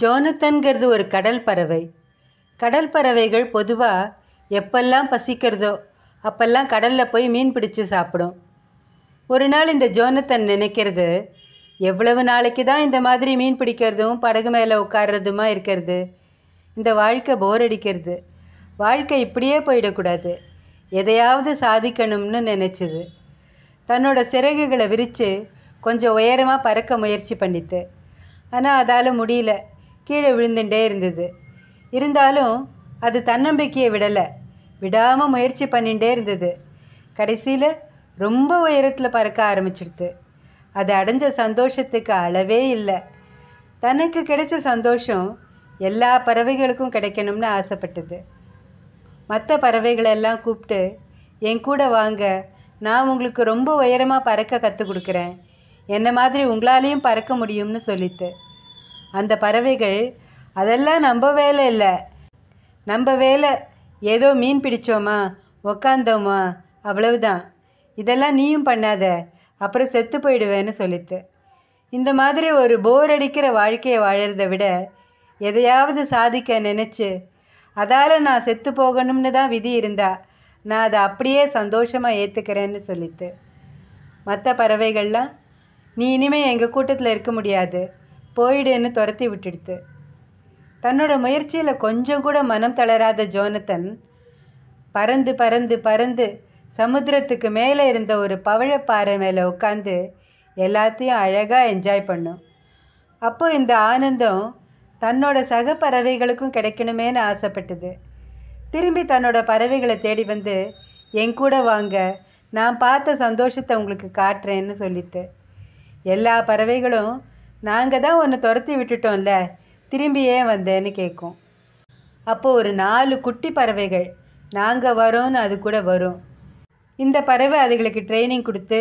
ஜோனத்தன்கிறது ஒரு கடல் பறவை கடல் பறவைகள் பொதுவாக எப்பெல்லாம் பசிக்கிறதோ அப்பெல்லாம் கடலில் போய் மீன் பிடிச்சி சாப்பிடும் ஒரு நாள் இந்த ஜோனத்தன் நினைக்கிறது எவ்வளவு நாளைக்கு தான் இந்த மாதிரி மீன் பிடிக்கிறதும் படகு மேலே உட்கார்றதுமா இருக்கிறது இந்த வாழ்க்கை போர் அடிக்கிறது வாழ்க்கை இப்படியே போயிடக்கூடாது எதையாவது சாதிக்கணும்னு நினச்சிது தன்னோட சிறகுகளை விரித்து கொஞ்சம் உயரமாக பறக்க முயற்சி பண்ணித்து ஆனால் அதால் முடியல கீழே விழுந்துட்டே இருந்தது இருந்தாலும் அது தன்னம்பிக்கையை விடலை விடாமல் முயற்சி பண்ணிகிட்டே இருந்தது கடைசியில் ரொம்ப உயரத்தில் பறக்க ஆரம்பிச்சிடுது அது அடைஞ்ச சந்தோஷத்துக்கு அளவே இல்லை தனக்கு கிடைச்ச சந்தோஷம் எல்லா பறவைகளுக்கும் கிடைக்கணும்னு ஆசைப்பட்டது மற்ற பறவைகளெல்லாம் கூப்பிட்டு என் கூட வாங்க நான் உங்களுக்கு ரொம்ப உயரமாக பறக்க கற்றுக் கொடுக்குறேன் என்ன மாதிரி உங்களாலேயும் பறக்க முடியும்னு சொல்லிட்டு அந்த பறவைகள் அதெல்லாம் நம்ம வேலை இல்லை நம்ம வேலை ஏதோ மீன் பிடிச்சோமா உக்காந்தோமா அவ்வளவுதான் இதெல்லாம் நீயும் பண்ணாத அப்புறம் செத்து போயிடுவேன்னு சொல்லித்து இந்த மாதிரி ஒரு போர் அடிக்கிற வாழ்க்கையை வாழறதை விட எதையாவது சாதிக்க நினச்சி அதால் நான் செத்து போகணும்னு தான் விதி இருந்தா நான் அதை அப்படியே சந்தோஷமாக ஏற்றுக்கிறேன்னு சொல்லித்து மற்ற பறவைகள்லாம் நீ இனிமேல் எங்கள் கூட்டத்தில் இருக்க முடியாது போயிடுன்னு துரத்தி விட்டுடுத்து தன்னோட முயற்சியில் கொஞ்சம் கூட மனம் தளராத ஜோனத்தன் பறந்து பறந்து பறந்து சமுத்திரத்துக்கு மேலே இருந்த ஒரு பவழப்பாறை மேலே உட்காந்து எல்லாத்தையும் அழகாக என்ஜாய் பண்ணும் அப்போது இந்த ஆனந்தம் தன்னோட சக பறவைகளுக்கும் கிடைக்கணுமேனு ஆசைப்பட்டது திரும்பி தன்னோட பறவைகளை தேடி வந்து என் கூட வாங்க நான் பார்த்த சந்தோஷத்தை உங்களுக்கு காட்டுறேன்னு சொல்லிட்டு எல்லா பறவைகளும் நாங்கள் தான் ஒன்று துரத்தி விட்டுட்டோம்ல திரும்பி ஏன் வந்தேன்னு கேட்கும் அப்போது ஒரு நாலு குட்டி பறவைகள் நாங்கள் வரோன்னு அது கூட வரும் இந்த பறவை அதுகளுக்கு ட்ரைனிங் கொடுத்து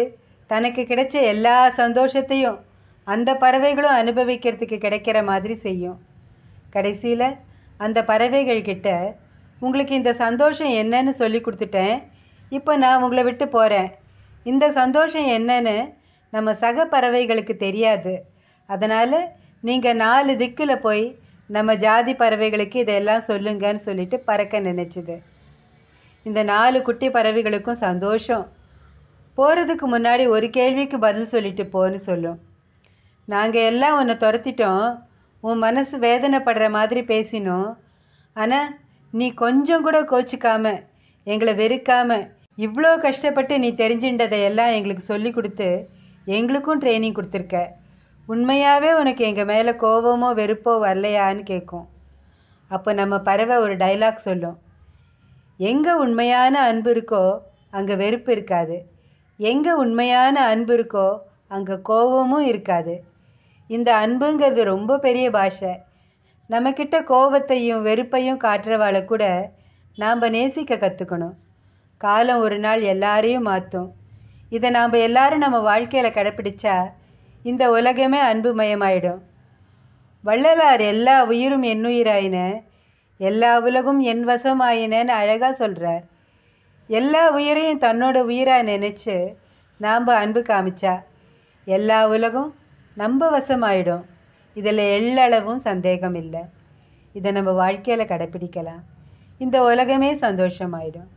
தனக்கு கிடைச்ச எல்லா சந்தோஷத்தையும் அந்த பறவைகளும் அனுபவிக்கிறதுக்கு கிடைக்கிற மாதிரி செய்யும் கடைசியில் அந்த பறவைகள் கிட்ட உங்களுக்கு இந்த சந்தோஷம் என்னன்னு சொல்லி கொடுத்துட்டேன் இப்போ நான் உங்களை விட்டு போகிறேன் இந்த சந்தோஷம் என்னன்னு நம்ம சக பறவைகளுக்கு தெரியாது அதனால் நீங்கள் நாலு திக்கில் போய் நம்ம ஜாதி பறவைகளுக்கு இதெல்லாம் சொல்லுங்கன்னு சொல்லிட்டு பறக்க நினச்சிது இந்த நாலு குட்டி பறவைகளுக்கும் சந்தோஷம் போகிறதுக்கு முன்னாடி ஒரு கேள்விக்கு பதில் சொல்லிட்டு போன்னு சொல்லும் நாங்கள் எல்லாம் உன்னை துரத்திட்டோம் உன் மனசு வேதனைப்படுற மாதிரி பேசினோம் ஆனால் நீ கொஞ்சம் கூட கோச்சிக்காம எங்களை வெறுக்காமல் இவ்வளோ கஷ்டப்பட்டு நீ தெரிஞ்சின்றதை எல்லாம் எங்களுக்கு சொல்லி கொடுத்து எங்களுக்கும் ட்ரைனிங் கொடுத்துருக்க உண்மையாகவே உனக்கு எங்கள் மேலே கோபமோ வெறுப்போ வரலையான்னு கேட்கும் அப்போ நம்ம பறவை ஒரு டைலாக் சொல்லும் எங்கே உண்மையான அன்பு இருக்கோ அங்கே வெறுப்பு இருக்காது எங்கே உண்மையான அன்பு இருக்கோ அங்கே கோபமும் இருக்காது இந்த அன்புங்கிறது ரொம்ப பெரிய பாஷை நம்மக்கிட்ட கோபத்தையும் வெறுப்பையும் காட்டுறவாளை கூட நாம் நேசிக்க கற்றுக்கணும் காலம் ஒரு நாள் எல்லாரையும் மாற்றும் இதை நாம் எல்லாரும் நம்ம வாழ்க்கையில் கடைப்பிடிச்சா இந்த உலகமே அன்புமயமாயிடும் வள்ளலார் எல்லா உயிரும் என்னுயிராயின எல்லா உலகும் என் வசமாயினன்னு அழகாக சொல்கிறார் எல்லா உயிரையும் தன்னோட உயிராக நினச்சி நாம் அன்பு காமிச்சா எல்லா உலகம் நம்ம வசமாயிடும் இதில் எள்ளளவும் சந்தேகம் இல்லை இதை நம்ம வாழ்க்கையில் கடைப்பிடிக்கலாம் இந்த உலகமே சந்தோஷமாயிடும்